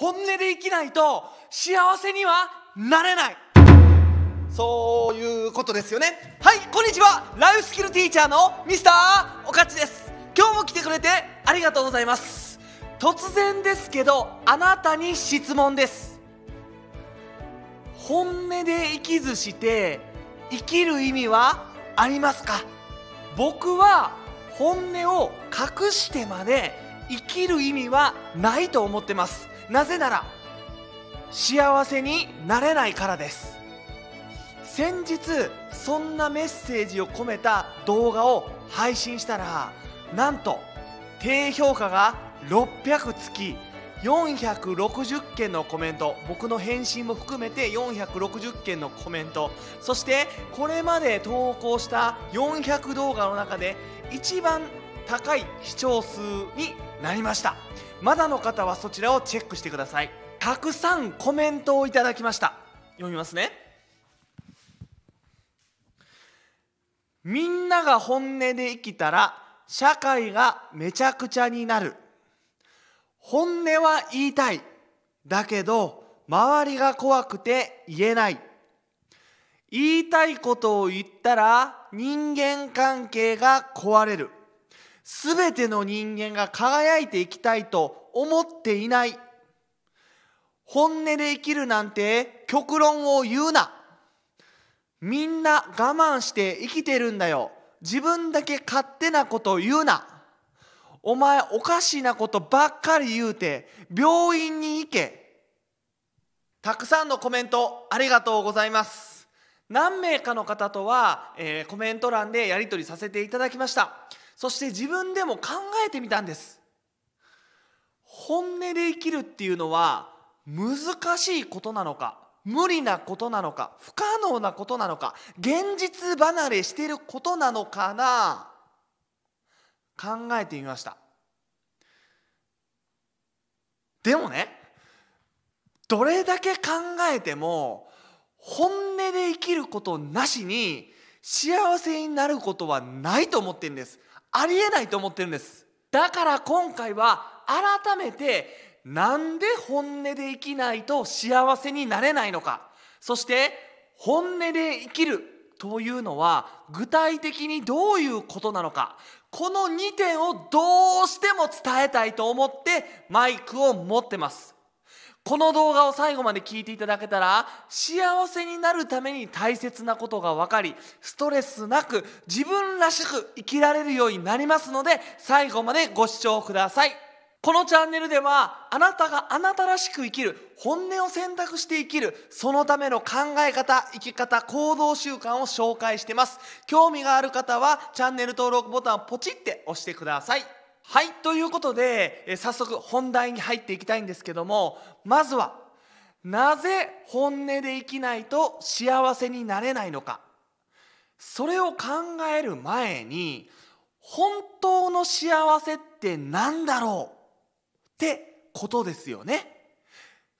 本音で生きないと幸せにはなれないそういうことですよねはいこんにちはライフスキルティーチャーのミスターおかちです今日も来てくれてありがとうございます突然ですけどあなたに質問です本音で生きずして生きる意味はありますか僕は本音を隠してまで生きる意味はないと思ってますなぜなら幸せになれないからです先日そんなメッセージを込めた動画を配信したらなんと低評価が600つき460件のコメント僕の返信も含めて460件のコメントそしてこれまで投稿した400動画の中で一番高い視聴数になりましたまだの方はそちらをチェックしてくださいたくさんコメントをいただきました読みますねみんなが本音で生きたら社会がめちゃくちゃになる本音は言いたいだけど周りが怖くて言えない言いたいことを言ったら人間関係が壊れるすべての人間が輝いていきたいと思っていない本音で生きるなんて極論を言うなみんな我慢して生きてるんだよ自分だけ勝手なこと言うなお前おかしなことばっかり言うて病院に行けたくさんのコメントありがとうございます何名かの方とは、えー、コメント欄でやり取りさせていただきましたそして自分でも考えてみたんです本音で生きるっていうのは難しいことなのか無理なことなのか不可能なことなのか現実離れしていることなのかな考えてみましたでもねどれだけ考えても本音で生きることなしに幸せになることはないと思ってるんですありえないと思ってるんですだから今回は改めてなんで本音で生きないと幸せになれないのかそして本音で生きるというのは具体的にどういうことなのかこの2点をどうしても伝えたいと思ってマイクを持ってますこの動画を最後まで聞いていただけたら幸せになるために大切なことが分かりストレスなく自分らしく生きられるようになりますので最後までご視聴くださいこのチャンネルではあなたがあなたらしく生きる本音を選択して生きるそのための考え方生き方行動習慣を紹介してます興味がある方はチャンネル登録ボタンをポチって押してくださいはい、ということで、え早速本題に入っていきたいんですけども、まずは、なぜ本音で生きないと幸せになれないのか。それを考える前に、本当の幸せって何だろうってことですよね。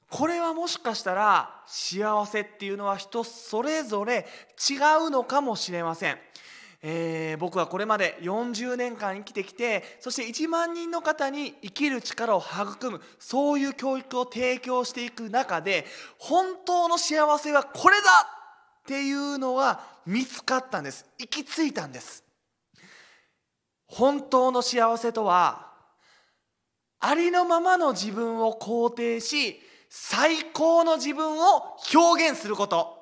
これはもしかしたら幸せっていうのは人それぞれ違うのかもしれません。えー、僕はこれまで40年間生きてきてそして1万人の方に生きる力を育むそういう教育を提供していく中で本当の幸せはこれだっていうのは見つかったんです行き着いたんです本当の幸せとはありのままの自分を肯定し最高の自分を表現すること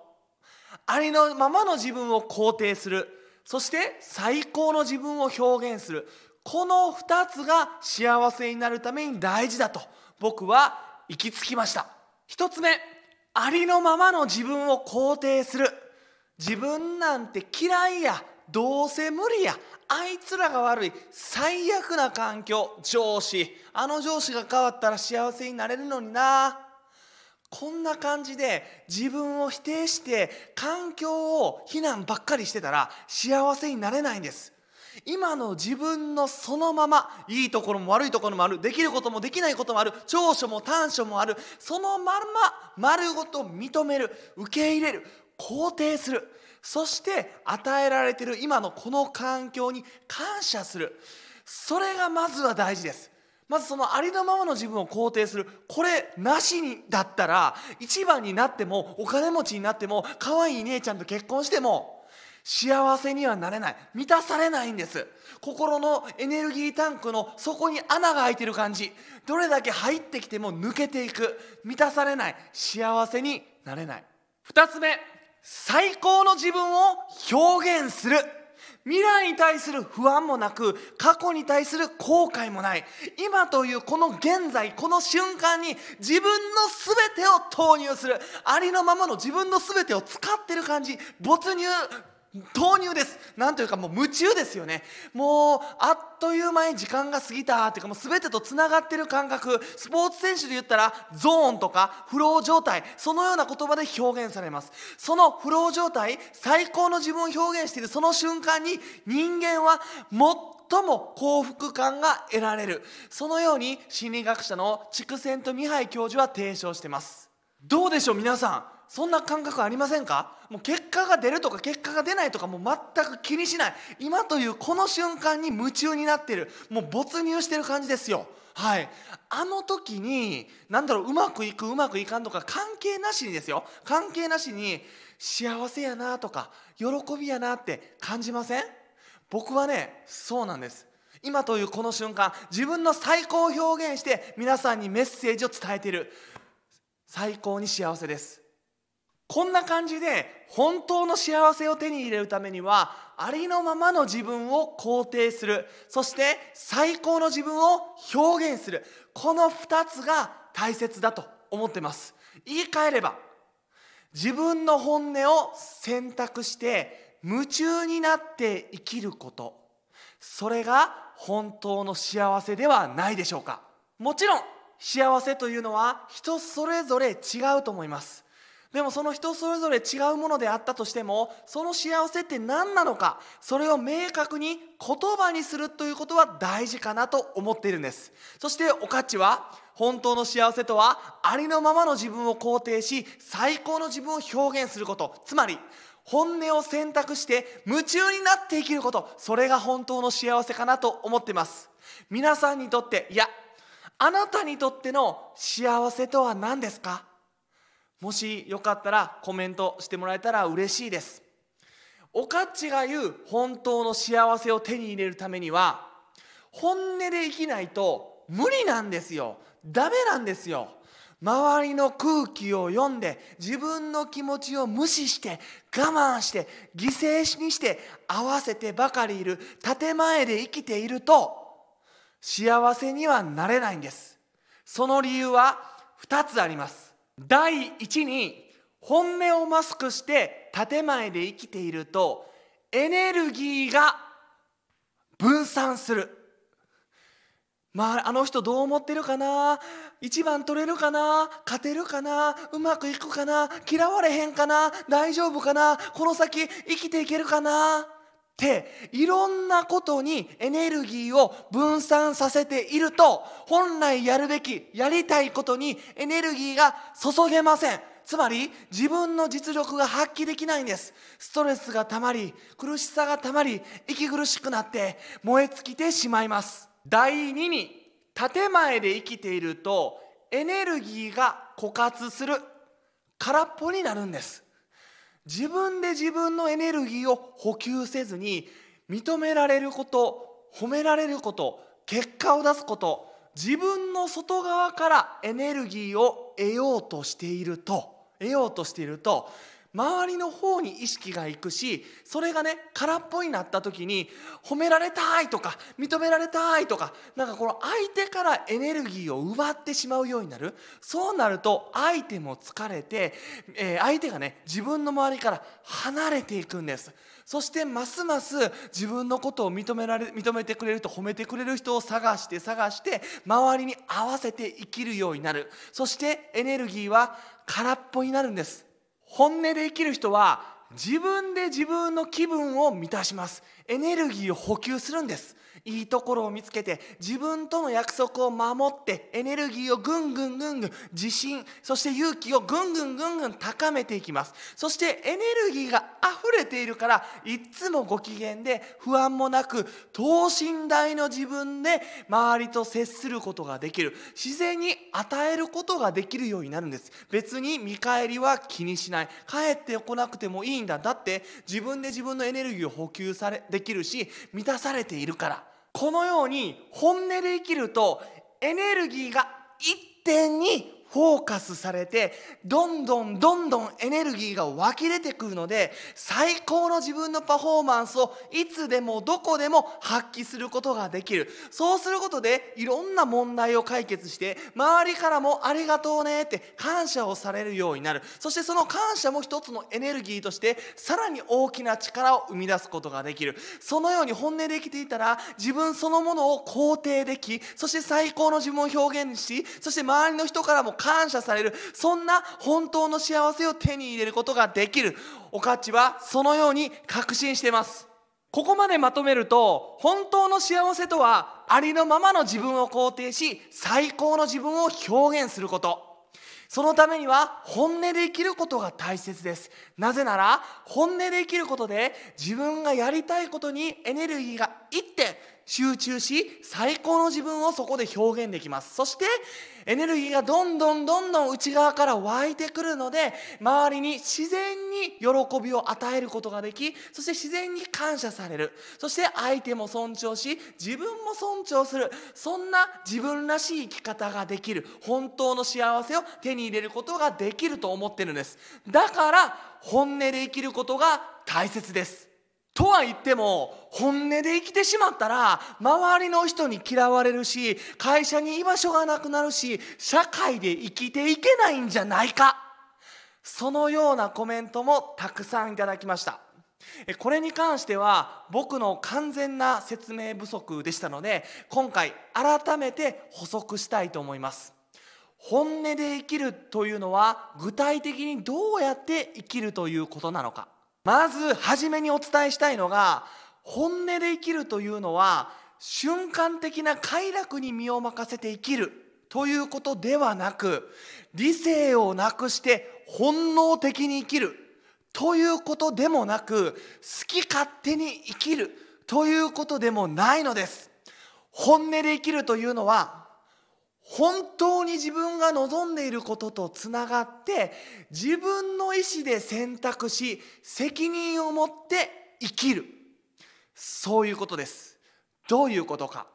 ありのままの自分を肯定するそして最高の自分を表現するこの2つが幸せになるために大事だと僕は行き着きました1つ目ありのままの自分を肯定する自分なんて嫌いやどうせ無理やあいつらが悪い最悪な環境上司あの上司が変わったら幸せになれるのになこんな感じで自分を否定して環境を非難ばっかりしてたら幸せになれないんです今の自分のそのままいいところも悪いところもあるできることもできないこともある長所も短所もあるそのまま丸ごと認める受け入れる肯定するそして与えられている今のこの環境に感謝するそれがまずは大事ですまずそのありのままの自分を肯定するこれなしにだったら一番になってもお金持ちになっても可愛い姉ちゃんと結婚しても幸せにはなれない満たされないんです心のエネルギータンクの底に穴が開いてる感じどれだけ入ってきても抜けていく満たされない幸せになれない2つ目最高の自分を表現する未来に対する不安もなく過去に対する後悔もない今というこの現在この瞬間に自分の全てを投入するありのままの自分の全てを使ってる感じ没入投入ですなんというかもう夢中ですよねもうあっという間に時間が過ぎたっていうかもう全てとつながってる感覚スポーツ選手で言ったらゾーンとかフロー状態そのような言葉で表現されますそのフロー状態最高の自分を表現しているその瞬間に人間は最も幸福感が得られるそのように心理学者の筑前とミハイ教授は提唱してますどうでしょう皆さんそんな感覚ありませんかもう結果が出るとか結果が出ないとかもう全く気にしない今というこの瞬間に夢中になってるもう没入してる感じですよはい、あの時に何だろううまくいくうまくいかんとか関係なしにですよ関係なしに幸せやなとか喜びやなって感じません僕はねそうなんです今というこの瞬間自分の最高を表現して皆さんにメッセージを伝えている最高に幸せですこんな感じで本当の幸せを手に入れるためにはありのままの自分を肯定するそして最高の自分を表現するこの二つが大切だと思ってます言い換えれば自分の本音を選択して夢中になって生きることそれが本当の幸せではないでしょうかもちろん幸せというのは人それぞれ違うと思いますでもその人それぞれ違うものであったとしてもその幸せって何なのかそれを明確に言葉にするということは大事かなと思っているんですそしておカっは本当の幸せとはありのままの自分を肯定し最高の自分を表現することつまり本音を選択して夢中になって生きることそれが本当の幸せかなと思ってます皆さんにとっていやあなたにとっての幸せとは何ですかもしよかったらコメントしてもらえたら嬉しいですおかっちが言う本当の幸せを手に入れるためには本音で生きないと無理なんですよダメなんですよ周りの空気を読んで自分の気持ちを無視して我慢して犠牲にして合わせてばかりいる建前で生きていると幸せにはなれないんですその理由は2つあります第一に本音をマスクして建前で生きているとエネルギーが分散するまああの人どう思ってるかな一番取れるかな勝てるかなうまくいくかな嫌われへんかな大丈夫かなこの先生きていけるかなっていろんなことにエネルギーを分散させていると本来やるべきやりたいことにエネルギーが注げませんつまり自分の実力が発揮できないんですストレスが溜まり苦しさが溜まり息苦しくなって燃え尽きてしまいます第2に建前で生きているとエネルギーが枯渇する空っぽになるんです自分で自分のエネルギーを補給せずに認められること褒められること結果を出すこと自分の外側からエネルギーを得ようとしていると得ようとしていると周りの方に意識がいくしそれがね空っぽになった時に褒められたいとか認められたいとかなんかこの相手からエネルギーを奪ってしまうようになるそうなると相手も疲れて、えー、相手がね自分の周りから離れていくんですそしてますます自分のことを認められ認めてくれると褒めてくれる人を探して探して周りに合わせて生きるようになるそしてエネルギーは空っぽになるんです本音で生きる人は自分で自分の気分を満たしますエネルギーを補給するんですいいところを見つけて自分との約束を守ってエネルギーをぐんぐんぐんぐん自信そして勇気をぐんぐんぐんぐん高めていきますそしてエネルギーが溢れているからいつもご機嫌で不安もなく等身大の自分で周りと接することができる自然に与えることができるようになるんです別に見返りは気にしない帰ってこなくてもいいんだだって自分で自分のエネルギーを補給されできるし満たされているからこのように本音で生きるとエネルギーが一点にフォーカスされてどんどんどんどんエネルギーが湧き出てくるので最高の自分のパフォーマンスをいつでもどこでも発揮することができるそうすることでいろんな問題を解決して周りからも「ありがとうね」って感謝をされるようになるそしてその感謝も一つのエネルギーとしてさらに大きな力を生み出すことができるそのように本音で生きていたら自分そのものを肯定できそして最高の自分を表現しそして周りの人からも感感謝されるそんな本当の幸せを手に入れることができるおかちはそのように確信していますここまでまとめると本当の幸せとはありのままの自分を肯定し最高の自分を表現することそのためには本音で生きることが大切ですなぜなら本音で生きることで自分がやりたいことにエネルギーが一点集中し最高の自分をそこで表現できますそしてエネルギーがどんどんどんどん内側から湧いてくるので周りに自然に喜びを与えることができそして自然に感謝されるそして相手も尊重し自分も尊重するそんな自分らしい生き方ができる本当の幸せを手に入れることができると思ってるんですだから本音で生きることが大切ですとは言っても本音で生きてしまったら周りの人に嫌われるし会社に居場所がなくなるし社会で生きていけないんじゃないかそのようなコメントもたくさんいただきましたこれに関しては僕の完全な説明不足でしたので今回改めて補足したいと思います本音で生きるというのは具体的にどうやって生きるということなのかまず初めにお伝えしたいのが本音で生きるというのは瞬間的な快楽に身を任せて生きるということではなく理性をなくして本能的に生きるということでもなく好き勝手に生きるということでもないのです本音で生きるというのは本当に自分が望んでいることとつながって自分の意思で選択し責任を持って生きるそういうことですどういうことか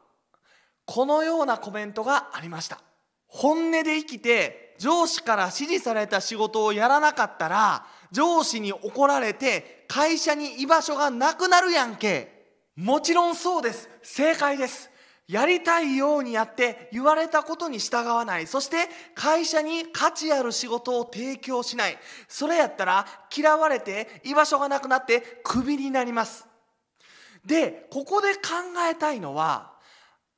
このようなコメントがありました本音で生きて上司から指示された仕事をやらなかったら上司に怒られて会社に居場所がなくなるやんけもちろんそうです正解ですやりたいようにやって言われたことに従わないそして会社に価値ある仕事を提供しないそれやったら嫌われて居場所がなくなってクビになりますでここで考えたいのは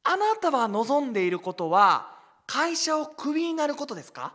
あなたは望んでいることは会社をクビになることですか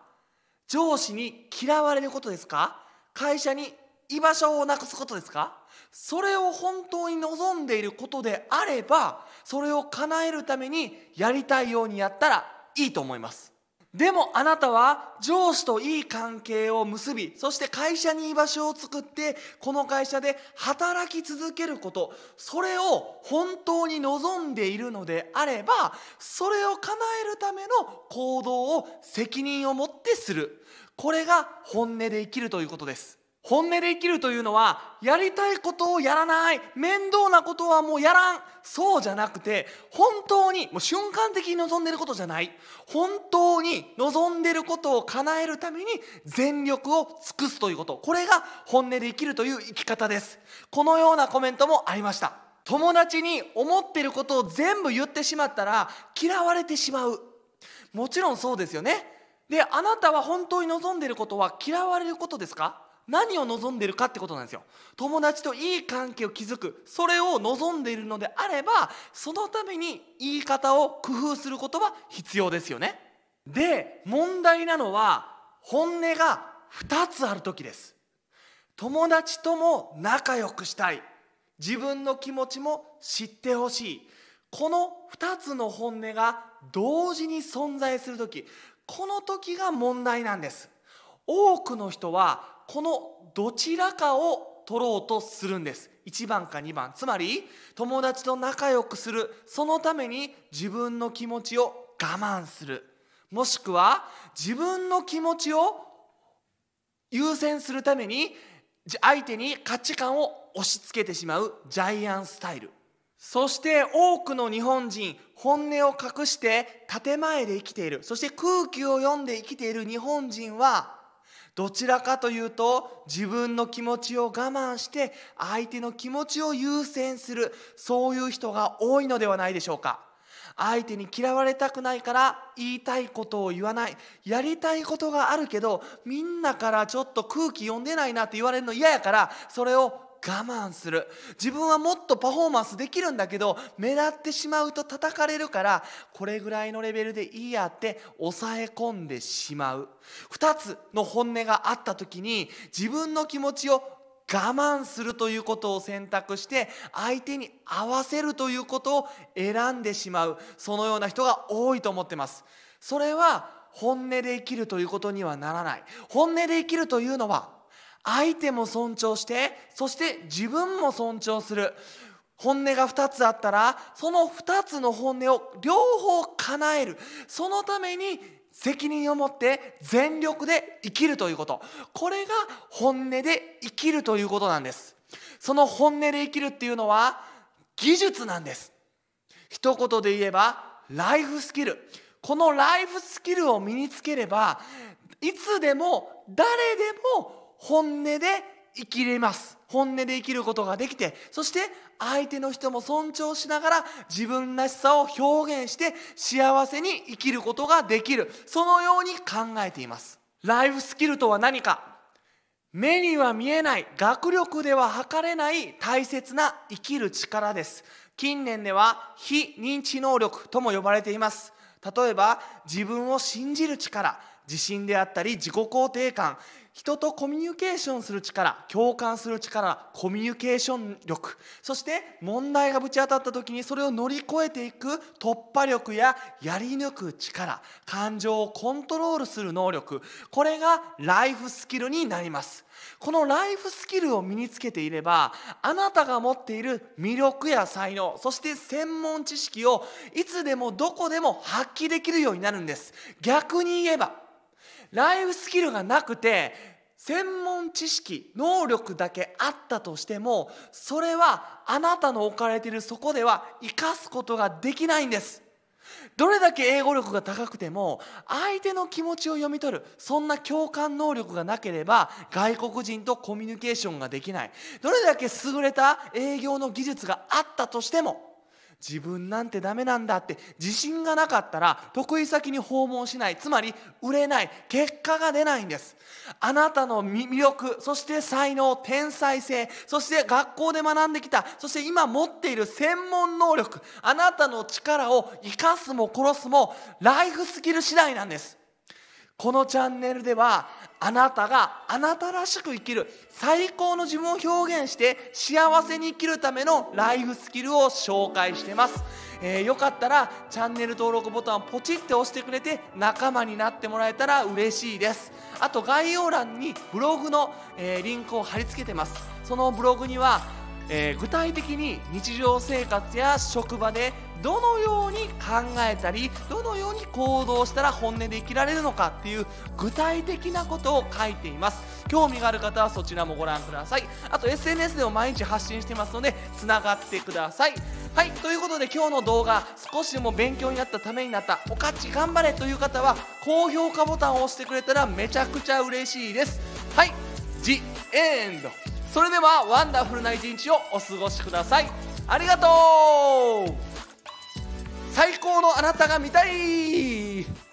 上司に嫌われることですか会社に居場所をなくすことですかそれを本当に望んでいることであればそれを叶えるためにやりたいようにやったらいいと思いますでもあなたは上司といい関係を結びそして会社に居場所を作ってこの会社で働き続けることそれを本当に望んでいるのであればそれを叶えるための行動を責任を持ってするこれが本音で生きるということです本音で生きるというのはやりたいことをやらない面倒なことはもうやらんそうじゃなくて本当にもう瞬間的に望んでることじゃない本当に望んでることを叶えるために全力を尽くすということこれが本音で生きるという生き方ですこのようなコメントもありました友達に思ってることを全部言ってしまったら嫌われてしまうもちろんそうですよねであなたは本当に望んでることは嫌われることですか何を望んでるかってことなんですよ友達といい関係を築くそれを望んでいるのであればそのために言い方を工夫することは必要ですよねで問題なのは本音が2つある時です友達とも仲良くしたい自分の気持ちも知ってほしいこの2つの本音が同時に存在する時この時が問題なんです多くの人はこのどちらかを取ろうとするんです1番か2番つまり友達と仲良くするそのために自分の気持ちを我慢するもしくは自分の気持ちを優先するために相手に価値観を押し付けてしまうジャイアンスタイルそして多くの日本人本音を隠して建前で生きているそして空気を読んで生きている日本人はどちらかというと自分の気持ちを我慢して相手の気持ちを優先するそういう人が多いのではないでしょうか相手に嫌われたくないから言いたいことを言わないやりたいことがあるけどみんなからちょっと空気読んでないなって言われるの嫌やからそれを慢する自分はもっとパフォーマンスできるんだけど目立ってしまうと叩かれるからこれぐらいのレベルでいいやって抑え込んでしまう2つの本音があった時に自分の気持ちを我慢するということを選択して相手に合わせるということを選んでしまうそのような人が多いと思ってますそれは本音で生きるということにはならない本音で生きるというのは相手も尊重してそして自分も尊重する本音が2つあったらその2つの本音を両方叶えるそのために責任を持って全力で生きるということこれが本音で生きるということなんですその本音で生きるっていうのは技術なんです一言で言えばライフスキルこのライフスキルを身につければいつでも誰でも本音で生きれます本音で生きることができてそして相手の人も尊重しながら自分らしさを表現して幸せに生きることができるそのように考えていますライフスキルとは何か目には見えない学力では測れない大切な生きる力です近年では非認知能力とも呼ばれています例えば自分を信じる力自信であったり自己肯定感人とコミュニケーションする力共感する力コミュニケーション力そして問題がぶち当たった時にそれを乗り越えていく突破力ややり抜く力感情をコントロールする能力これがライフスキルになりますこのライフスキルを身につけていればあなたが持っている魅力や才能そして専門知識をいつでもどこでも発揮できるようになるんです逆に言えばライフスキルがなくて専門知識能力だけあったとしてもそれはあなたの置かれているそこでは生かすことができないんですどれだけ英語力が高くても相手の気持ちを読み取るそんな共感能力がなければ外国人とコミュニケーションができないどれだけ優れた営業の技術があったとしても自分なんてダメなんだって自信がなかったら得意先に訪問しないつまり売れない結果が出ないんですあなたの魅力そして才能天才性そして学校で学んできたそして今持っている専門能力あなたの力を生かすも殺すもライフスキル次第なんですこのチャンネルではあなたがあなたらしく生きる最高の自分を表現して幸せに生きるためのライフスキルを紹介してます、えー、よかったらチャンネル登録ボタンをポチって押してくれて仲間になってもらえたら嬉しいですあと概要欄にブログの、えー、リンクを貼り付けてますそのブログにはえー、具体的に日常生活や職場でどのように考えたりどのように行動したら本音で生きられるのかっていう具体的なことを書いています興味がある方はそちらもご覧くださいあと SNS でも毎日発信してますのでつながってくださいはいということで今日の動画少しでも勉強になったためになったおかち頑張れという方は高評価ボタンを押してくれたらめちゃくちゃ嬉しいですはい The End それではワンダフルな一日をお過ごしくださいありがとう最高のあなたが見たい